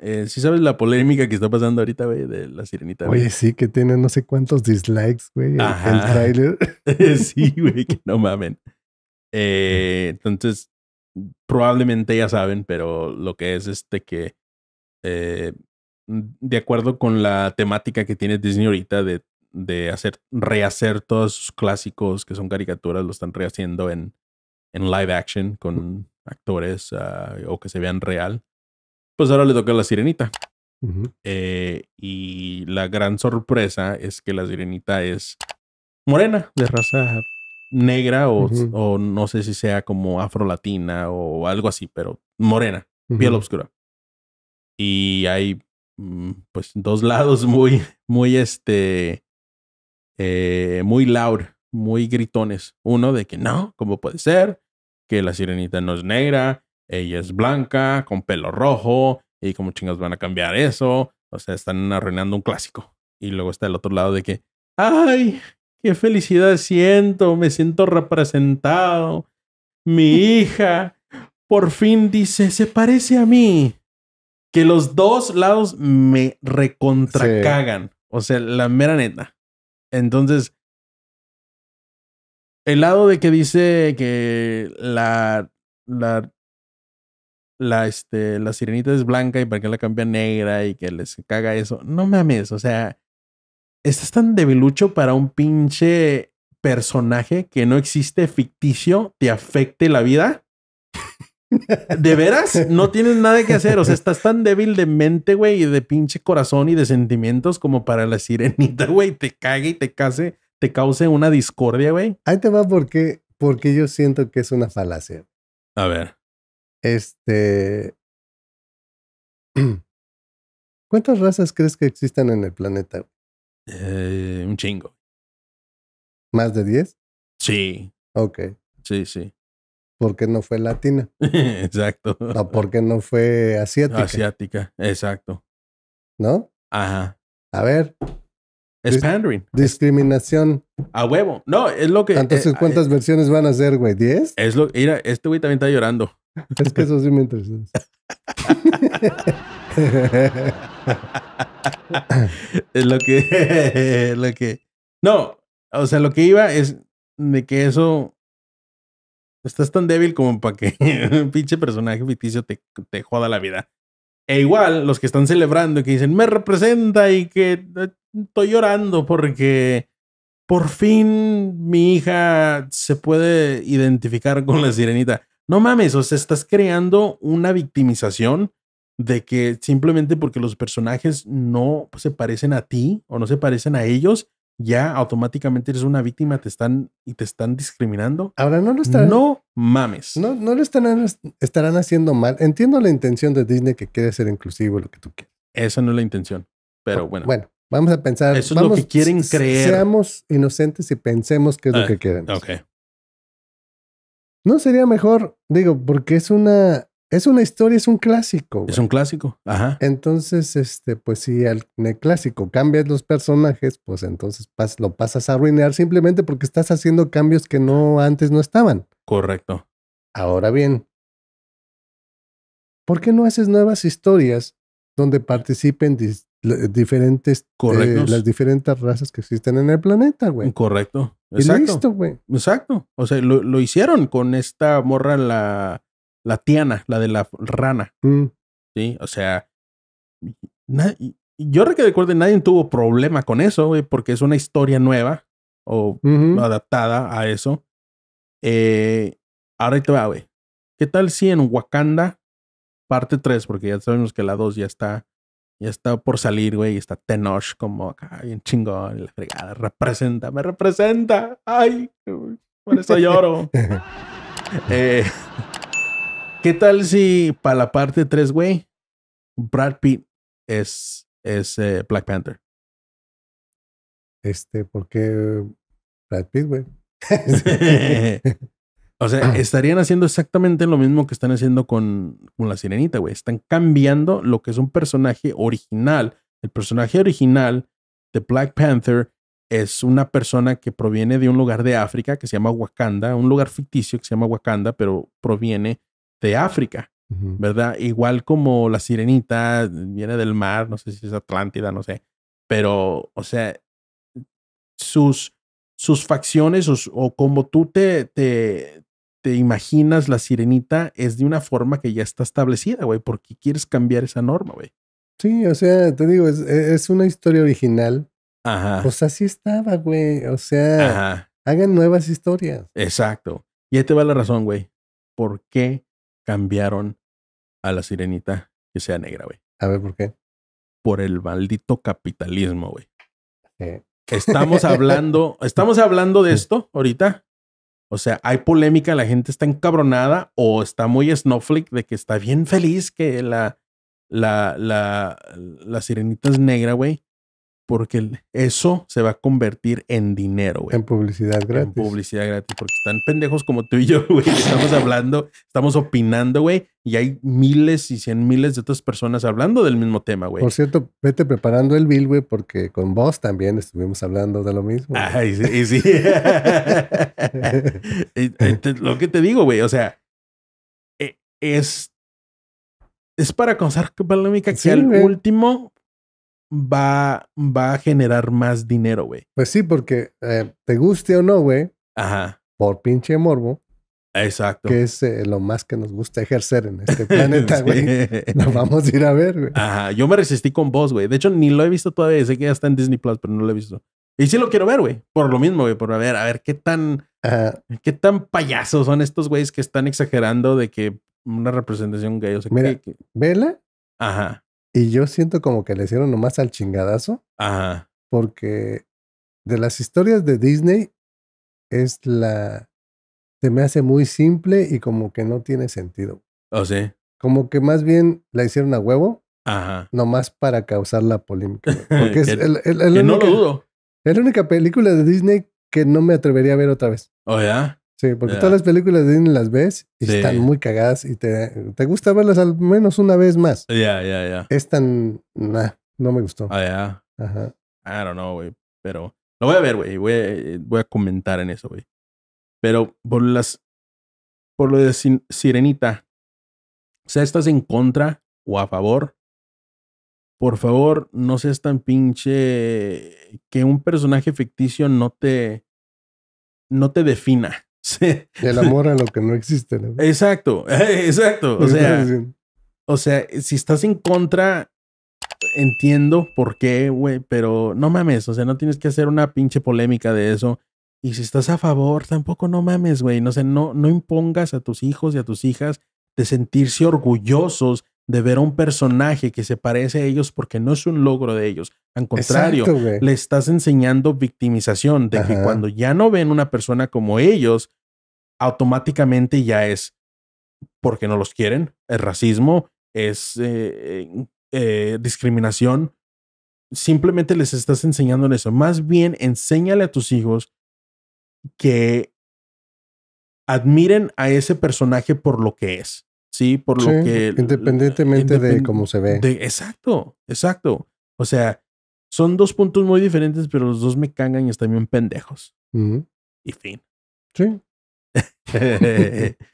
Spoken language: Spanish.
Eh, si sabes la polémica que está pasando ahorita, güey, de la sirenita. Güey? Oye, sí, que tiene no sé cuántos dislikes, güey, el, trailer. sí, güey, que no mamen. Eh, entonces, probablemente ya saben, pero lo que es este que, eh, de acuerdo con la temática que tiene Disney ahorita de, de hacer, rehacer todos sus clásicos que son caricaturas, lo están rehaciendo en, en live action con actores ah, o que se vean real pues ahora le toca a la sirenita. Eh, y la gran sorpresa es que la sirenita es morena, de raza negra o, o no sé si sea como afrolatina o algo así, pero morena, piel oscura. Y hay mm, pues dos lados muy, muy este, eh, muy loud, muy gritones. Uno de que no, ¿cómo puede ser? Que la sirenita no es negra, ella es blanca, con pelo rojo, y como chingas van a cambiar eso. O sea, están arruinando un clásico. Y luego está el otro lado de que, ay, qué felicidad siento, me siento representado. Mi hija por fin dice, se parece a mí. Que los dos lados me recontracagan. O sea, la mera neta. Entonces, el lado de que dice que la, la la, este, la sirenita es blanca y para qué la cambia negra y que les caga eso. No mames, o sea, estás tan debilucho para un pinche personaje que no existe ficticio, te afecte la vida. De veras, no tienes nada que hacer. O sea, estás tan débil de mente, güey, y de pinche corazón y de sentimientos como para la sirenita, güey, te cague y te case, te cause una discordia, güey. Ahí te va porque, porque yo siento que es una falacia. A ver. Este. ¿Cuántas razas crees que existan en el planeta? Eh, un chingo. ¿Más de 10? Sí. Ok. Sí, sí. ¿Por qué no fue latina? exacto. por qué no fue asiática. Asiática, exacto. ¿No? Ajá. A ver. Es pandering. Discriminación. A huevo. No, es lo que. Entonces, eh, ¿cuántas eh, versiones van a ser, güey? ¿10? Es lo. Mira, este güey también está llorando. Es que eso sí me interesa. lo que, lo que, no, o sea, lo que iba es de que eso estás tan débil como para que un pinche personaje ficticio te, te joda la vida. E igual, los que están celebrando y que dicen, me representa y que eh, estoy llorando porque por fin mi hija se puede identificar con la sirenita. No mames, o sea, estás creando una victimización de que simplemente porque los personajes no se parecen a ti o no se parecen a ellos, ya automáticamente eres una víctima, te están y te están discriminando. Ahora no lo están. No mames. No, no lo estarán, estarán haciendo mal. Entiendo la intención de Disney que quiere ser inclusivo, lo que tú quieras. Esa no es la intención, pero bueno. Bueno, vamos a pensar. Eso es lo que quieren creer. Seamos inocentes y pensemos qué es lo ah, que quieren. Ok. No sería mejor, digo, porque es una es una historia, es un clásico. Es un clásico, ajá. Entonces, este, pues si al, clásico cambias los personajes, pues entonces lo pasas a arruinar simplemente porque estás haciendo cambios que no antes no estaban. Correcto. Ahora bien, ¿por qué no haces nuevas historias donde participen diferentes, eh, las diferentes razas que existen en el planeta, güey? Correcto. Exacto. güey. Exacto. O sea, lo, lo, hicieron con esta morra, la, tiana, la de la rana. Mm. Sí, o sea, yo yo que nadie tuvo problema con eso, güey, porque es una historia nueva o adaptada a eso. Eh, ahora te va, güey. ¿Qué tal si en Wakanda, parte 3, porque ya sabemos que la 2 ya está ya está por salir, güey, y está Tenoch como acá, bien chingón, representa, me representa. Ay, por eso lloro. Eh, ¿Qué tal si para la parte 3, güey, Brad Pitt es, es eh, Black Panther? Este, porque Brad Pitt, güey. O sea, estarían haciendo exactamente lo mismo que están haciendo con, con la sirenita, güey. Están cambiando lo que es un personaje original. El personaje original de Black Panther es una persona que proviene de un lugar de África que se llama Wakanda, un lugar ficticio que se llama Wakanda, pero proviene de África, ¿verdad? Igual como la sirenita viene del mar, no sé si es Atlántida, no sé. Pero, o sea, sus, sus facciones o, como tú te, te imaginas la sirenita es de una forma que ya está establecida, güey, porque quieres cambiar esa norma, güey. Sí, o sea, te digo, es, e, una historia original. Ajá. Pues así estaba, güey. O sea, hagan nuevas historias. Exacto. Y ahí te va la razón, güey. ¿Por qué cambiaron a la sirenita que sea negra, güey? A ver, ¿por qué? Por el maldito capitalismo, güey. Estamos hablando, estamos hablando de esto ahorita, o sea, hay polémica, la gente está encabronada o está muy snowflake de que está bien feliz que la, la, la, la sirenita es negra, güey porque eso se va a convertir en dinero, güey. En publicidad gratis. En publicidad gratis, porque están pendejos como tú y yo, güey. Estamos hablando, estamos opinando, güey, y hay miles y cien miles de otras personas hablando del mismo tema, güey. Por cierto, vete preparando el bill, güey, porque con vos también estuvimos hablando de lo mismo. y sí. lo que te digo, güey, o sea, e, es es para causar polémica que último va, va a generar más dinero, güey. Pues sí, porque eh, te guste o no, güey. Ajá. Por pinche morbo. Exacto. Que es eh, lo más que nos gusta ejercer en este planeta, güey. Nos vamos a ir a ver, güey. Ajá, yo me resistí con vos, güey. De hecho, ni lo he visto todavía. Sé que ya está en Disney Plus, pero no lo he visto. Y sí lo quiero ver, güey. Por lo mismo, güey. Por a ver, a ver qué tan. qué tan payasos son estos güeyes que están exagerando de que una representación gay. O sea, Mira, ¿Vela? Ajá. Y yo siento como que le hicieron nomás al chingadazo. Ajá. Porque de las historias de Disney es la... Se me hace muy simple y como que no tiene sentido. oh, sí? Como que más bien la hicieron a huevo. Ajá. Nomás para causar la polémica. Porque es el, el, no lo dudo. Es la única película de Disney que no me atrevería a ver otra vez. ¿Oh, ya? Sí, porque todas las películas de Disney las ves y están muy cagadas y te, te, gusta verlas al menos una vez más. Ya, ya, ya. Es tan. no me gustó. Ah, ya. Ajá. I don't know, güey. Pero. Lo voy a ver, güey. Voy, voy, a comentar en eso, güey. Pero por las. Por lo de Sirenita. O sea, estás en contra o a favor. Por favor, no seas tan pinche que un personaje ficticio no te. no te defina el amor a lo que no existe. ¿no? Exacto, exacto. O sea, o sea, si estás en contra, entiendo por qué, güey, pero no mames. O sea, no tienes que hacer una pinche polémica de eso. Y si estás a favor, tampoco no mames, güey. No sé, no, no impongas a tus hijos y a tus hijas de sentirse orgullosos de ver a un personaje que se parece a ellos porque no es un logro de ellos. Al contrario, le estás enseñando victimización de que cuando ya no ven una persona como ellos, automáticamente ya es porque no los quieren, es racismo, es eh, eh, discriminación. Simplemente les estás enseñando en eso. Más bien, enséñale a tus hijos que admiren a ese personaje por lo que es, ¿sí? Por lo que... Independientemente de cómo se ve. exacto, exacto. O sea, son dos puntos muy diferentes, pero los dos me cangan y están bien pendejos. Y fin. Sí. 嘿嘿嘿嘿。